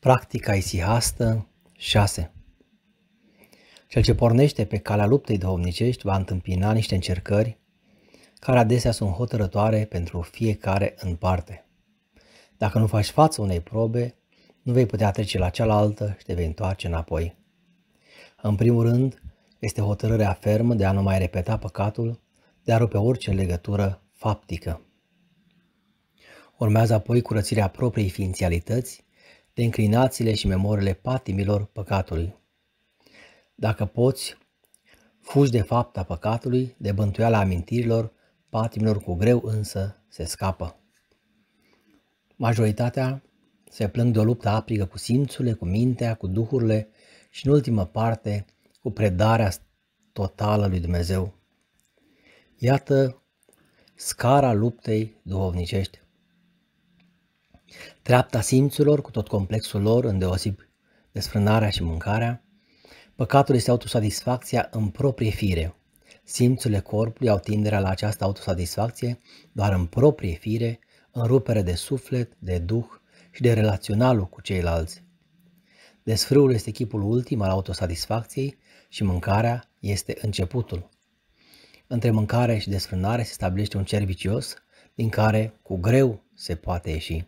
Practica isihastă 6 Cel ce pornește pe calea luptei domnicești va întâmpina niște încercări care adesea sunt hotărătoare pentru fiecare în parte. Dacă nu faci față unei probe, nu vei putea trece la cealaltă și te vei întoarce înapoi. În primul rând, este hotărârea fermă de a nu mai repeta păcatul, de a rupe orice legătură faptică. Urmează apoi curățirea propriei ființialități, de înclinațiile și memorele patimilor păcatului. Dacă poți, fugi de fapta păcatului, de bântuiala amintirilor, patimilor cu greu însă se scapă. Majoritatea se plâng de o luptă aprigă cu simțurile, cu mintea, cu duhurile și, în ultimă parte, cu predarea totală lui Dumnezeu. Iată scara luptei duhovnicești. Treapta simțurilor cu tot complexul lor, îndeosib desfrânarea și mâncarea. Păcatul este autosatisfacția în proprie fire. Simțurile corpului au tinderea la această autosatisfacție doar în proprie fire, în rupere de suflet, de duh și de relaționalul cu ceilalți. Desfrâul este chipul ultim al autosatisfacției și mâncarea este începutul. Între mâncare și desfrânare se stabilește un cer vicios din care cu greu se poate ieși.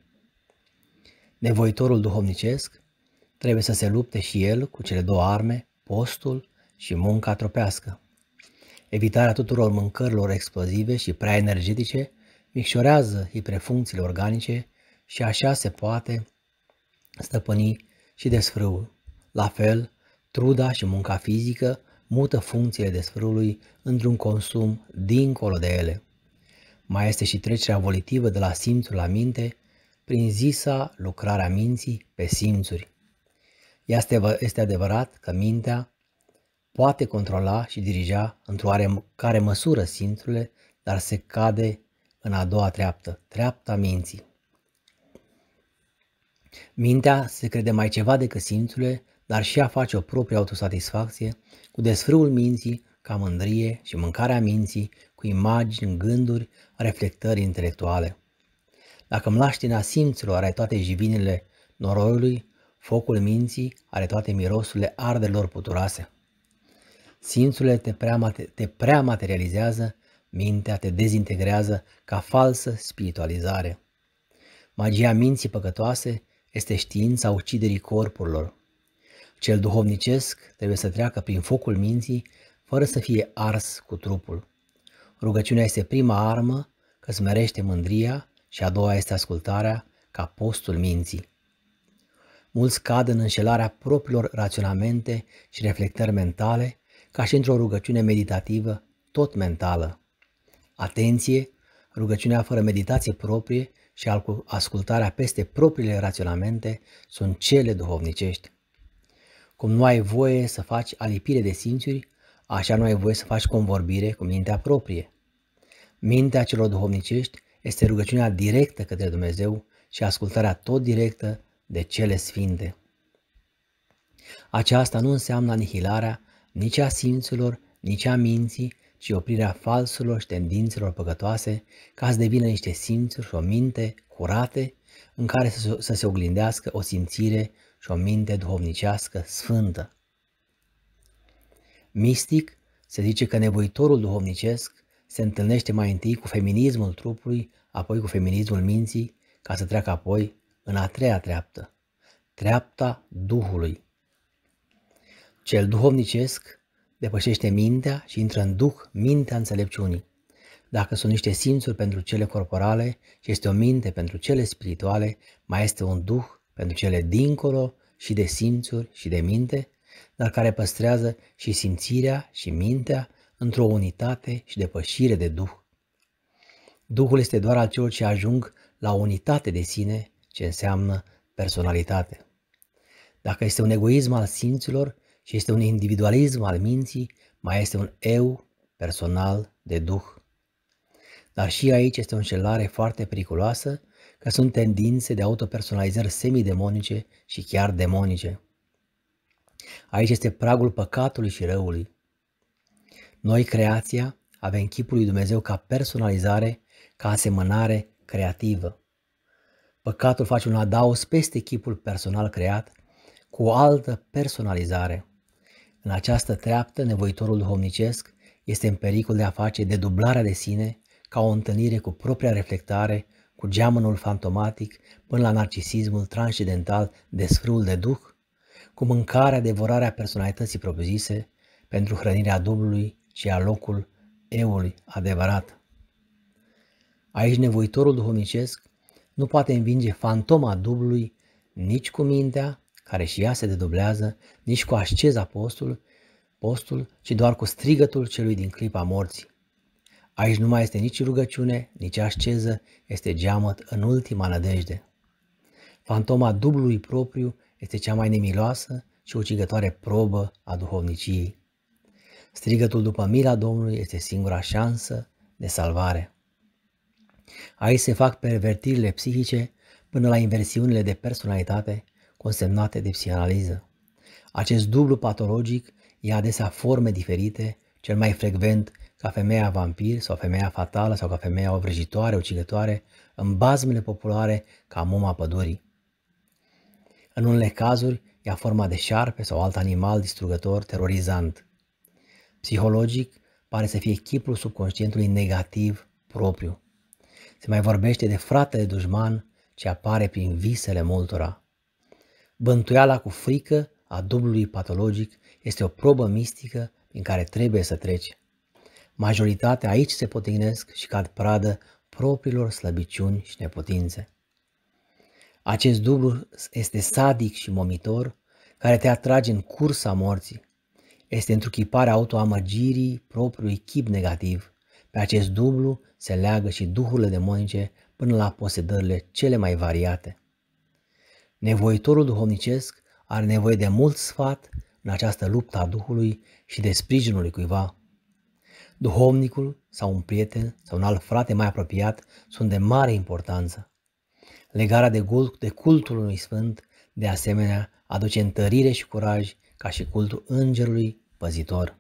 Nevoitorul duhovnicesc trebuie să se lupte și el cu cele două arme, postul și munca tropească. Evitarea tuturor mâncărilor explozive și prea energetice micșorează hiperfuncțiile organice și așa se poate stăpâni și desfrâul. La fel, truda și munca fizică mută funcțiile desfrâului într-un consum dincolo de ele. Mai este și trecerea volitivă de la simțul la minte, prin zisa lucrarea minții pe simțuri. Este adevărat că mintea poate controla și dirija într-o care măsură simțurile, dar se cade în a doua treaptă, treapta minții. Mintea se crede mai ceva decât simțurile, dar și a face o proprie autosatisfacție cu desfrâul minții ca mândrie și mâncarea minții cu imagini, gânduri, reflectări intelectuale. Dacă îmi simților ai toate jivinile noroiului, focul minții are toate mirosurile ardelor puturoase. Simțurile te prea, te prea materializează, mintea te dezintegrează ca falsă spiritualizare. Magia minții păcătoase este știința uciderii corpurilor. Cel duhovnicesc trebuie să treacă prin focul minții fără să fie ars cu trupul. Rugăciunea este prima armă că smerește mândria și a doua este ascultarea ca postul minții. Mulți cad în înșelarea propriilor raționamente și reflectări mentale, ca și într-o rugăciune meditativă, tot mentală. Atenție, rugăciunea fără meditație proprie și ascultarea peste propriile raționamente sunt cele duhovnicești. Cum nu ai voie să faci alipire de simțuri, așa nu ai voie să faci convorbire cu mintea proprie. Mintea celor duhovnicești este rugăciunea directă către Dumnezeu și ascultarea tot directă de cele sfinte. Aceasta nu înseamnă anihilarea nici a simțurilor, nici a minții, ci oprirea falsurilor și tendințelor păcătoase ca să devină niște simțuri și o minte curate în care să, se oglindească o simțire și o minte duhovnicească sfântă. Mistic se zice că nevoitorul duhovnicesc se întâlnește mai întâi cu feminismul trupului, apoi cu feminismul minții, ca să treacă apoi în a treia treaptă, treapta Duhului. Cel duhovnicesc depășește mintea și intră în Duh mintea înțelepciunii. Dacă sunt niște simțuri pentru cele corporale și este o minte pentru cele spirituale, mai este un Duh pentru cele dincolo și de simțuri și de minte, dar care păstrează și simțirea și mintea într-o unitate și depășire de Duh. Duhul este doar al celor ce ajung la unitate de sine, ce înseamnă personalitate. Dacă este un egoism al simților și este un individualism al minții, mai este un eu personal de Duh. Dar și aici este o înșelare foarte periculoasă, că sunt tendințe de autopersonalizări semidemonice și chiar demonice. Aici este pragul păcatului și răului, noi, creația, avem chipul lui Dumnezeu ca personalizare, ca asemănare creativă. Păcatul face un adaos peste chipul personal creat cu o altă personalizare. În această treaptă, nevoitorul duhovnicesc este în pericol de a face dedublarea de sine ca o întâlnire cu propria reflectare, cu geamănul fantomatic, până la narcisismul transcendental, de desfrâul de duh, cu mâncarea, devorarea personalității propriu-zise pentru hrănirea dublului ci a locul eului adevărat. Aici nevoitorul duhovnicesc nu poate învinge fantoma dublului nici cu mintea, care și ea se dedublează, nici cu asceza postul, postul, ci doar cu strigătul celui din clipa morții. Aici nu mai este nici rugăciune, nici asceză, este geamăt în ultima nădejde. Fantoma dublului propriu este cea mai nemiloasă și ucigătoare probă a duhovniciei. Strigătul după mila Domnului este singura șansă de salvare. Aici se fac pervertirile psihice până la inversiunile de personalitate consemnate de psihanaliză. Acest dublu patologic ia adesea forme diferite, cel mai frecvent ca femeia vampir sau femeia fatală sau ca femeia ovrăjitoare, ucigătoare, în bazmele populare ca muma pădurii. În unele cazuri ia forma de șarpe sau alt animal distrugător, terorizant. Psihologic, pare să fie chipul subconștientului negativ propriu. Se mai vorbește de fratele dușman ce apare prin visele multora. Bântuiala cu frică a dublului patologic este o probă mistică prin care trebuie să treci. Majoritatea aici se potignesc și cad pradă propriilor slăbiciuni și neputințe. Acest dublu este sadic și momitor care te atrage în cursa morții. Este întruchiparea autoamăgirii propriului chip negativ. Pe acest dublu se leagă și duhurile demonice până la posedările cele mai variate. Nevoitorul duhovnicesc are nevoie de mult sfat în această luptă a Duhului și de sprijinul lui cuiva. Duhovnicul sau un prieten sau un alt frate mai apropiat sunt de mare importanță. Legarea de, cult, de cultul unui sfânt, de asemenea, aduce întărire și curaj ca și cultul îngerului păzitor.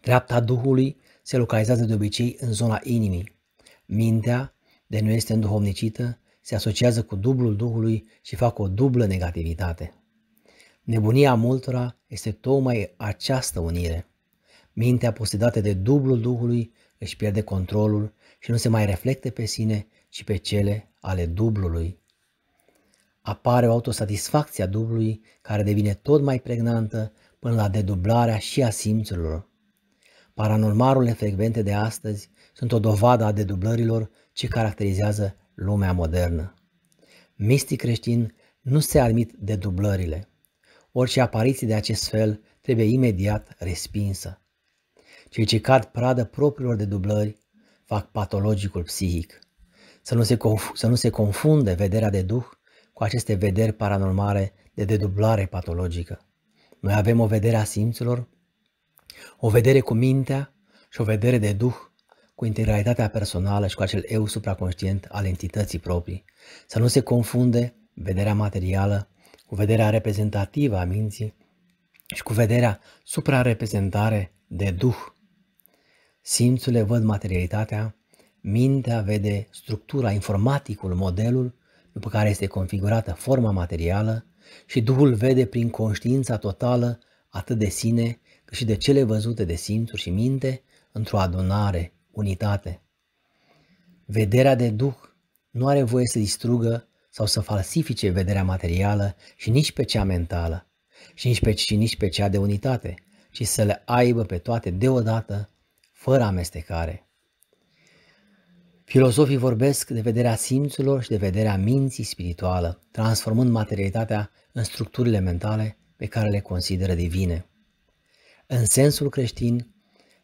Dreapta Duhului se localizează de obicei în zona inimii. Mintea, de nu este înduhovnicită, se asociază cu dublul Duhului și fac o dublă negativitate. Nebunia multora este tocmai această unire. Mintea posedată de dublul Duhului își pierde controlul și nu se mai reflecte pe sine, ci pe cele ale dublului. Apare o autosatisfacție a dublului care devine tot mai pregnantă până la dedublarea și a simțurilor. Paranormalurile frecvente de astăzi sunt o dovadă a dedublărilor ce caracterizează lumea modernă. Mistic creștin nu se admit dedublările. Orice apariție de acest fel trebuie imediat respinsă. Cei ce cad pradă propriilor dedublări fac patologicul psihic. Să nu, se conf- să nu se confunde vederea de duh cu aceste vederi paranormale de dedublare patologică. Noi avem o vedere a simțurilor, o vedere cu mintea și o vedere de duh, cu integralitatea personală și cu acel eu supraconștient al entității proprii. Să nu se confunde vederea materială cu vederea reprezentativă a minții și cu vederea suprareprezentare de duh. Simțurile văd materialitatea, mintea vede structura, informaticul, modelul, după care este configurată forma materială, și Duhul vede prin conștiința totală atât de sine cât și de cele văzute de simțuri și minte într-o adunare, unitate. Vederea de Duh nu are voie să distrugă sau să falsifice vederea materială și nici pe cea mentală, și nici pe, și nici pe cea de unitate, ci să le aibă pe toate deodată, fără amestecare. Filozofii vorbesc de vederea simțurilor și de vederea minții spirituală, transformând materialitatea în structurile mentale pe care le consideră divine. În sensul creștin,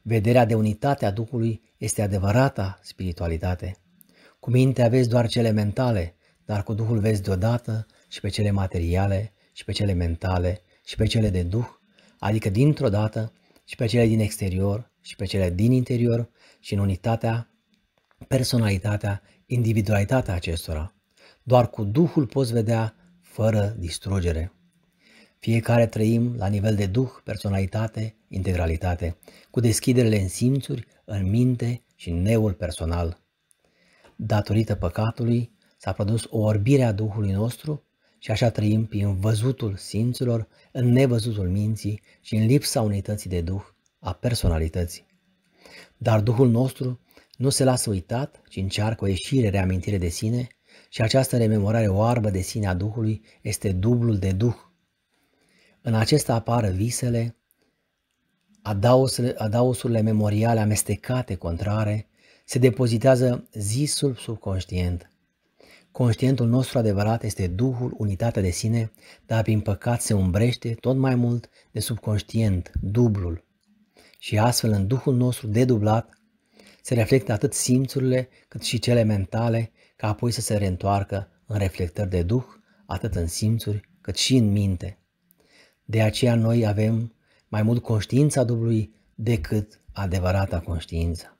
vederea de unitate a Duhului este adevărata spiritualitate. Cu mintea vezi doar cele mentale, dar cu Duhul vezi deodată și pe cele materiale, și pe cele mentale, și pe cele de Duh, adică dintr-o dată și pe cele din exterior, și pe cele din interior, și în unitatea personalitatea, individualitatea acestora. Doar cu Duhul poți vedea fără distrugere. Fiecare trăim la nivel de Duh, personalitate, integralitate, cu deschiderile în simțuri, în minte și în neul personal. Datorită păcatului s-a produs o orbire a Duhului nostru și așa trăim prin văzutul simțurilor, în nevăzutul minții și în lipsa unității de Duh, a personalității. Dar Duhul nostru nu se lasă uitat, ci încearcă o ieșire reamintire de sine și această rememorare oarbă de sine a Duhului este dublul de Duh. În acesta apară visele, adausurile, adausurile memoriale amestecate, contrare, se depozitează zisul subconștient. Conștientul nostru adevărat este Duhul, unitatea de sine, dar prin păcat se umbrește tot mai mult de subconștient, dublul. Și astfel în Duhul nostru dedublat se reflectă atât simțurile cât și cele mentale, ca apoi să se reîntoarcă în reflectări de duh, atât în simțuri cât și în minte. De aceea noi avem mai mult conștiința Duhului decât adevărata conștiință.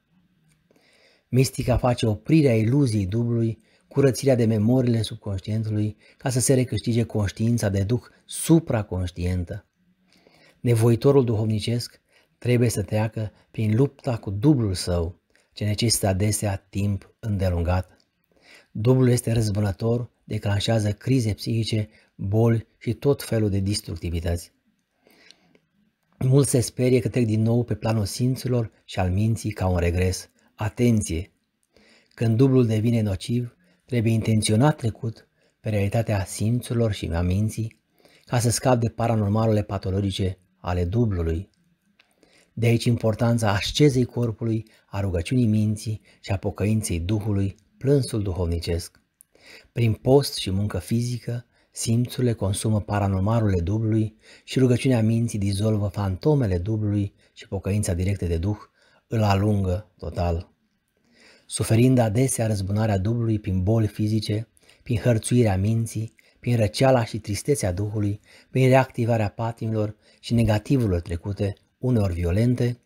Mistica face oprirea iluziei dublui, curățirea de memoriile subconștientului ca să se recâștige conștiința de duh supraconștientă. Nevoitorul duhovnicesc trebuie să treacă prin lupta cu dublul său, ce necesită adesea timp îndelungat. Dublul este răzbunător, declanșează crize psihice, boli și tot felul de distructivități. Mulți se sperie că trec din nou pe planul simțurilor și al minții ca un regres. Atenție! Când dublul devine nociv, trebuie intenționat trecut pe realitatea simțurilor și a minții ca să scap de paranormalele patologice ale dublului. De aici importanța ascezei corpului, a rugăciunii minții și a pocăinței Duhului, plânsul duhovnicesc. Prin post și muncă fizică, simțurile consumă paranormalul dublului și rugăciunea minții dizolvă fantomele dublului și pocăința directă de Duh îl alungă total. Suferind adesea răzbunarea dublului prin boli fizice, prin hărțuirea minții, prin răceala și tristețea Duhului, prin reactivarea patimilor și negativurilor trecute, uneori violente,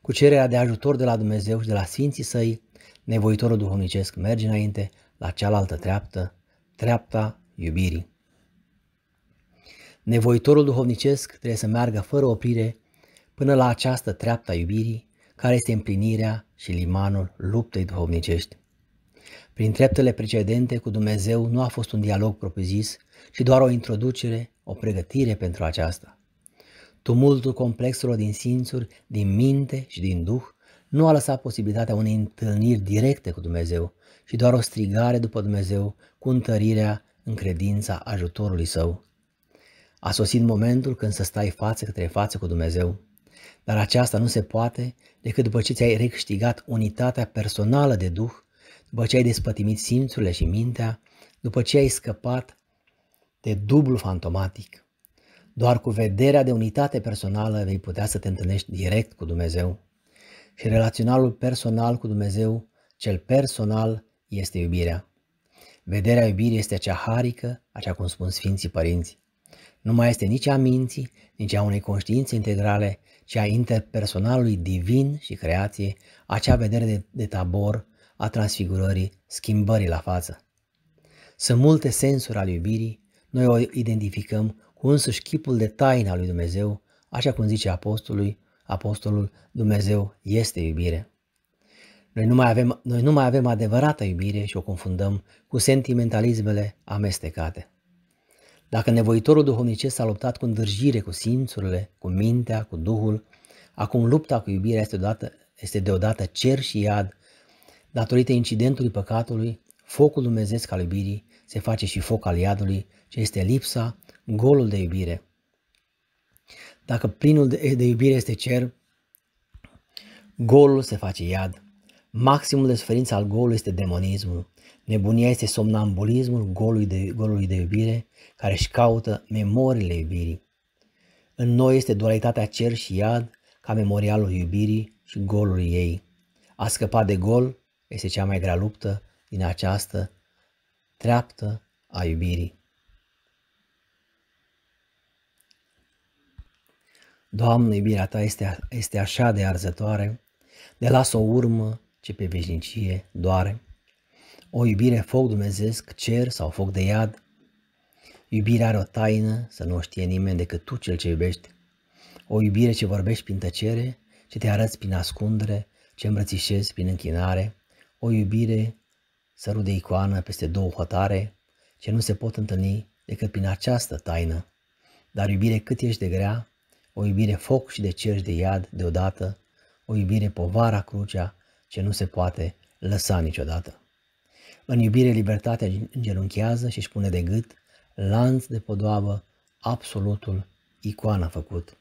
cu cererea de ajutor de la Dumnezeu și de la Sfinții Săi, nevoitorul duhovnicesc merge înainte la cealaltă treaptă, treapta iubirii. Nevoitorul duhovnicesc trebuie să meargă fără oprire până la această treaptă a iubirii, care este împlinirea și limanul luptei duhovnicești. Prin treptele precedente cu Dumnezeu nu a fost un dialog propriu-zis, ci doar o introducere, o pregătire pentru aceasta. Tumultul complexelor din simțuri, din minte și din duh nu a lăsat posibilitatea unei întâlniri directe cu Dumnezeu, și doar o strigare după Dumnezeu cu întărirea în credința ajutorului său. A sosit momentul când să stai față către față cu Dumnezeu, dar aceasta nu se poate decât după ce ți-ai recștigat unitatea personală de Duh, după ce ai despătimit simțurile și mintea, după ce ai scăpat de dublu fantomatic. Doar cu vederea de unitate personală vei putea să te întâlnești direct cu Dumnezeu. Și relaționalul personal cu Dumnezeu, cel personal, este iubirea. Vederea iubirii este acea harică, așa cum spun Sfinții Părinți. Nu mai este nici a minții, nici a unei conștiințe integrale, ci a interpersonalului divin și creație, acea vedere de, de tabor a transfigurării, schimbării la față. Sunt multe sensuri ale iubirii, noi o identificăm cu însuși chipul de taină al lui Dumnezeu, așa cum zice apostolul, apostolul Dumnezeu este iubire. Noi nu, mai avem, noi nu mai avem adevărată iubire și o confundăm cu sentimentalismele amestecate. Dacă nevoitorul duhovnicesc s-a luptat cu îndârjire, cu simțurile, cu mintea, cu duhul, acum lupta cu iubirea este deodată, este deodată cer și iad, datorită incidentului păcatului Focul dumnezeiesc al iubirii se face și foc al iadului, ce este lipsa, golul de iubire. Dacă plinul de, de iubire este cer, golul se face iad. Maximul de suferință al golului este demonismul. Nebunia este somnambulismul golului de, golului de iubire, care își caută memoriile iubirii. În noi este dualitatea cer și iad, ca memorialul iubirii și golul ei. A scăpa de gol este cea mai grea luptă din această treaptă a iubirii. Doamne, iubirea Ta este, este așa de arzătoare, de lasă o urmă ce pe veșnicie doare. O iubire foc dumnezeesc, cer sau foc de iad, Iubirea are o taină, să nu o știe nimeni decât tu cel ce iubești. O iubire ce vorbești prin tăcere, ce te arăți prin ascundere, ce îmbrățișezi prin închinare. O iubire sărut de icoană peste două hotare, ce nu se pot întâlni decât prin această taină. Dar iubire cât ești de grea, o iubire foc și de cer de iad deodată, o iubire povara crucea ce nu se poate lăsa niciodată. În iubire libertatea genunchează și își pune de gât lanț de podoabă absolutul icoana făcut.